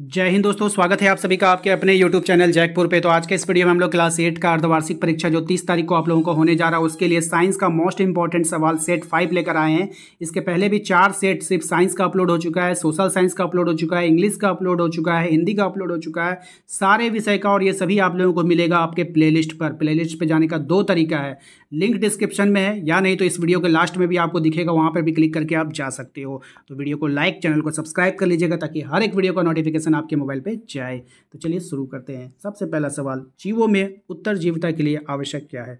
जय हिंद दोस्तों स्वागत है आप सभी का आपके अपने YouTube चैनल जयपुर पे तो आज के इस वीडियो में हम लोग क्लास एट का अर्धवार्षिक परीक्षा जो 30 तारीख को आप लोगों को होने जा रहा है उसके लिए साइंस का मोस्ट इंपॉर्टेंट सवाल सेट फाइव लेकर आए हैं इसके पहले भी चार सेट सिर्फ साइंस का अपलोड हो चुका है सोशल साइंस का अपलोड हो चुका है इंग्लिश का अपलोड हो चुका है हिंदी का अपलोड हो चुका है सारे विषय का और ये सभी आप लोगों को मिलेगा आपके प्ले पर प्ले पर जाने का दो तरीका है लिंक डिस्क्रिप्शन में है या नहीं तो इस वीडियो के लास्ट में भी आपको दिखेगा वहाँ पर भी क्लिक करके आप जा सकते हो तो वीडियो को लाइक चैनल को सब्सक्राइब कर लीजिएगा ताकि हर एक वीडियो का नोटिफिकेशन नोटिफिकेशन आपके मोबाइल पर जाए तो चलिए शुरू करते हैं सबसे पहला सवाल जीवो में उत्तर जीविता के लिए आवश्यक क्या है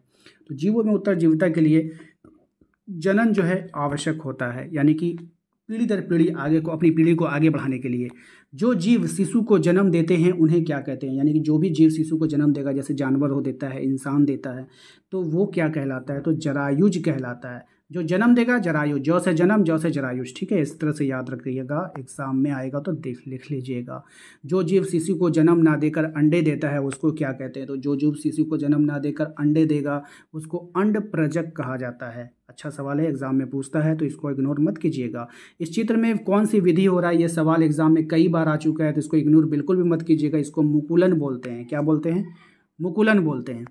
तो जीवो में उत्तर जीविता के लिए जनन जो है आवश्यक होता है यानी कि पीढ़ी दर पीढ़ी आगे को अपनी पीढ़ी को आगे बढ़ाने के लिए जो जीव शिशु को जन्म देते हैं उन्हें क्या कहते हैं यानी कि जो भी जीव शिशु को जन्म देगा जैसे जानवर हो देता है इंसान देता है तो वो क्या कहलाता है तो जरायुज कहलाता है जो जन्म देगा जरायु जो से जन्म जो से जरायुज ठीक है इस तरह से याद रखिएगा एग्जाम में आएगा तो देख लिख लीजिएगा जो जीव शिशु को जन्म ना देकर अंडे देता है उसको क्या कहते हैं तो जो जीव शिशु को जन्म ना देकर अंडे देगा उसको अंड प्रजक कहा जाता है अच्छा सवाल है एग्जाम में पूछता है तो इसको इग्नोर मत कीजिएगा इस चित्र में कौन सी विधि हो रहा है ये सवाल एग्जाम में कई बार आ चुका है तो इसको इग्नोर बिल्कुल भी मत कीजिएगा इसको मुकुलन बोलते हैं क्या बोलते हैं मुकुलन बोलते हैं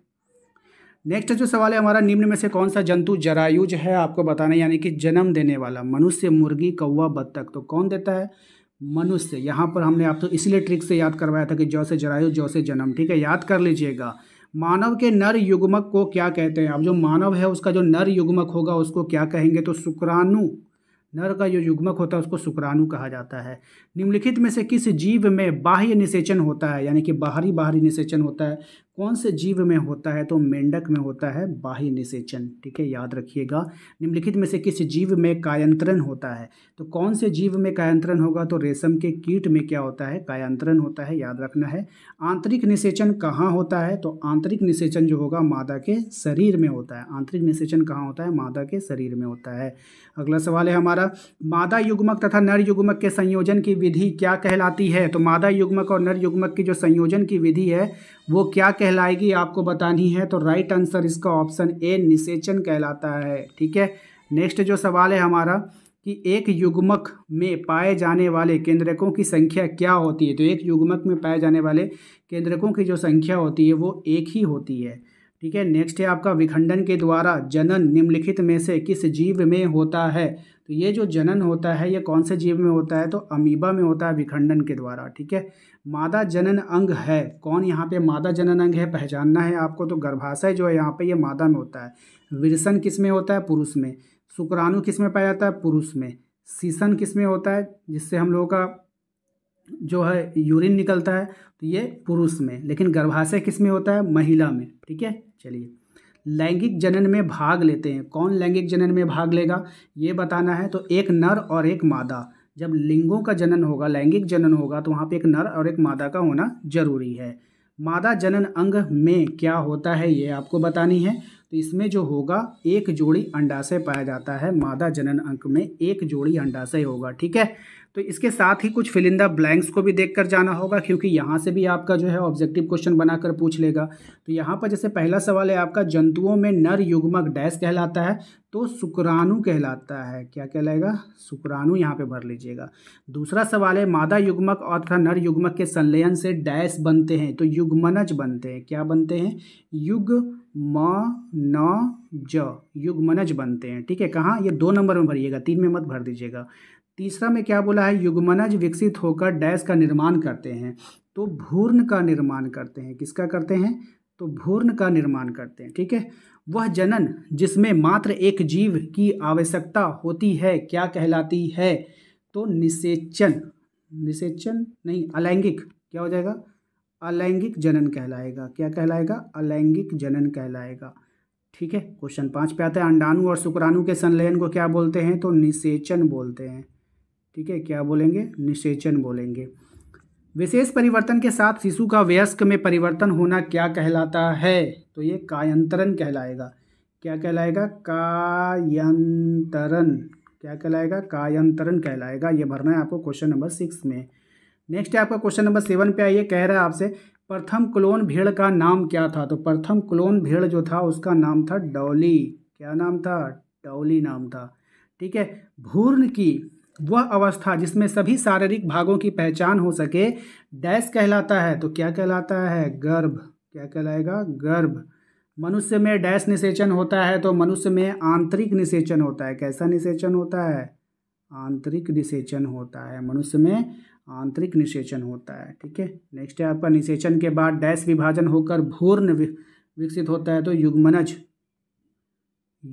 नेक्स्ट जो सवाल है हमारा निम्न में से कौन सा जंतु जरायुज है आपको बताना यानी कि जन्म देने वाला मनुष्य मुर्गी कौवा बत्तख तो कौन देता है मनुष्य यहाँ पर हमने आपको तो इसलिए ट्रिक से याद करवाया था कि जौ से जरायु जौ से जन्म ठीक है याद कर लीजिएगा मानव के नर युग्मक को क्या कहते हैं अब जो मानव है उसका जो नर युग्मक होगा उसको क्या कहेंगे तो शुक्राणु नर का जो युग्मक होता है उसको शुक्राणु कहा जाता है निम्नलिखित में से किस जीव में बाह्य निषेचन होता है यानी कि बाहरी बाहरी निषेचन होता है कौन से जीव में होता है तो मेंढक में होता है बाह्य निषेचन ठीक है याद रखिएगा निम्नलिखित में से किस जीव में कायांतरण होता है तो कौन से जीव में कायांतरण होगा तो रेशम के कीट में क्या होता है कायांतरण होता है याद रखना है आंतरिक निषेचन कहाँ होता है तो आंतरिक निषेचन जो होगा मादा के शरीर में होता है आंतरिक निषेचन कहाँ होता है मादा के शरीर में होता है अगला सवाल है हमारा मादा युग्मक तथा नर युग्मक के संयोजन की विधि क्या कहलाती है तो मादा युग्मक और नर युग्मक की जो संयोजन की विधि है वो क्या कहलाएगी आपको बतानी है तो राइट आंसर इसका ऑप्शन ए निषेचन कहलाता है ठीक है नेक्स्ट जो सवाल है हमारा कि एक युग्मक में पाए जाने वाले केंद्रकों की संख्या क्या होती है तो एक युग्मक में पाए जाने वाले केंद्रकों की जो संख्या होती है वो एक ही होती है ठीक है नेक्स्ट है आपका विखंडन के द्वारा जनन निम्नलिखित में से किस जीव में होता है तो ये जो जनन होता है ये कौन से जीव में होता है तो अमीबा में होता है विखंडन के द्वारा ठीक है मादा जनन अंग है कौन यहाँ पे मादा जनन अंग है पहचानना है आपको तो गर्भाशय जो है यहाँ पे ये मादा में होता है विरसन किस में होता है पुरुष में शुक्राणु किस में पाया जाता है पुरुष में सीसन किस में होता है जिससे हम लोगों का जो है यूरिन निकलता है तो ये पुरुष में लेकिन गर्भाशय किस में होता है महिला में ठीक है चलिए लैंगिक जनन में भाग लेते हैं कौन लैंगिक जनन में भाग लेगा ये बताना है तो एक नर और एक मादा जब लिंगों का जनन होगा लैंगिक जनन होगा तो वहाँ पे एक नर और एक मादा का होना जरूरी है मादा जनन अंग में क्या होता है ये आपको बतानी है तो इसमें जो होगा एक जोड़ी अंडाशय पाया जाता है मादा जनन अंक में एक जोड़ी अंडाशय होगा ठीक है तो इसके साथ ही कुछ फिलिंदा ब्लैंक्स को भी देख कर जाना होगा क्योंकि यहाँ से भी आपका जो है ऑब्जेक्टिव क्वेश्चन बनाकर पूछ लेगा तो यहाँ पर जैसे पहला सवाल है आपका जंतुओं में नर युग्मक डैश कहलाता है तो शुक्राणु कहलाता है क्या कहलाएगा शुक्राणु यहाँ पे भर लीजिएगा दूसरा सवाल है मादा युग्मक और तथा नर युग्मक के संलयन से डैश बनते हैं तो युग्मनज बनते हैं क्या बनते हैं युग म न ज युग्मनज बनते हैं ठीक है कहाँ ये दो नंबर में भरिएगा तीन में मत भर दीजिएगा तीसरा में क्या बोला है युग्मनज विकसित होकर डैश का निर्माण करते हैं तो भूर्ण का निर्माण करते हैं किसका करते हैं तो भूर्ण का निर्माण करते हैं ठीक है वह जनन जिसमें मात्र एक जीव की आवश्यकता होती है क्या कहलाती है तो निषेचन निषेचन नहीं अलैंगिक क्या हो जाएगा अलैंगिक जनन कहलाएगा क्या कहलाएगा अलैंगिक जनन कहलाएगा ठीक है क्वेश्चन पाँच पे आता है अंडाणु और शुक्राणु के संलयन को क्या बोलते हैं तो निषेचन बोलते हैं ठीक है क्या बोलेंगे निषेचन बोलेंगे विशेष परिवर्तन के साथ शिशु का वयस्क में परिवर्तन होना क्या कहलाता है तो ये कायंतरण कहलाएगा क्या कहलाएगा कायंतरण क्या कहलाएगा कायंतरण कहलाएगा ये भरना है आपको क्वेश्चन नंबर सिक्स में नेक्स्ट है आपका क्वेश्चन नंबर सेवन पे आइए कह रहा है आपसे प्रथम क्लोन भेड़ का नाम क्या था तो प्रथम क्लोन भेड़ जो था उसका नाम था डौली क्या नाम था डौली नाम था ठीक है भूर्ण की वह अवस्था जिसमें सभी शारीरिक भागों की पहचान हो सके डैश कहलाता है तो क्या कहलाता है गर्भ क्या कहलाएगा गर्भ मनुष्य में डैश निषेचन होता है तो मनुष्य में आंतरिक निषेचन होता है कैसा निषेचन होता है आंतरिक निषेचन होता है मनुष्य में आंतरिक निषेचन होता है ठीक है नेक्स्ट है आपका निषेचन के बाद डैश विभाजन होकर भूर्ण विकसित होता है तो युग्मनज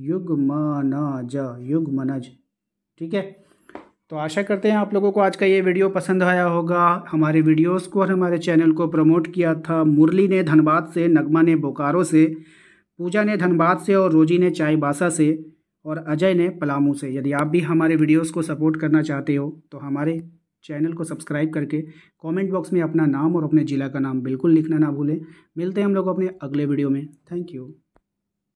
युग्मनज युग्मनज ठीक है तो आशा करते हैं आप लोगों को आज का ये वीडियो पसंद आया होगा हमारे वीडियोस को और हमारे चैनल को प्रमोट किया था मुरली ने धनबाद से नगमा ने बोकारो से पूजा ने धनबाद से और रोजी ने बासा से और अजय ने पलामू से यदि आप भी हमारे वीडियोस को सपोर्ट करना चाहते हो तो हमारे चैनल को सब्सक्राइब करके कमेंट बॉक्स में अपना नाम और अपने ज़िला का नाम बिल्कुल लिखना ना भूलें मिलते हैं हम लोग अपने अगले वीडियो में थैंक यू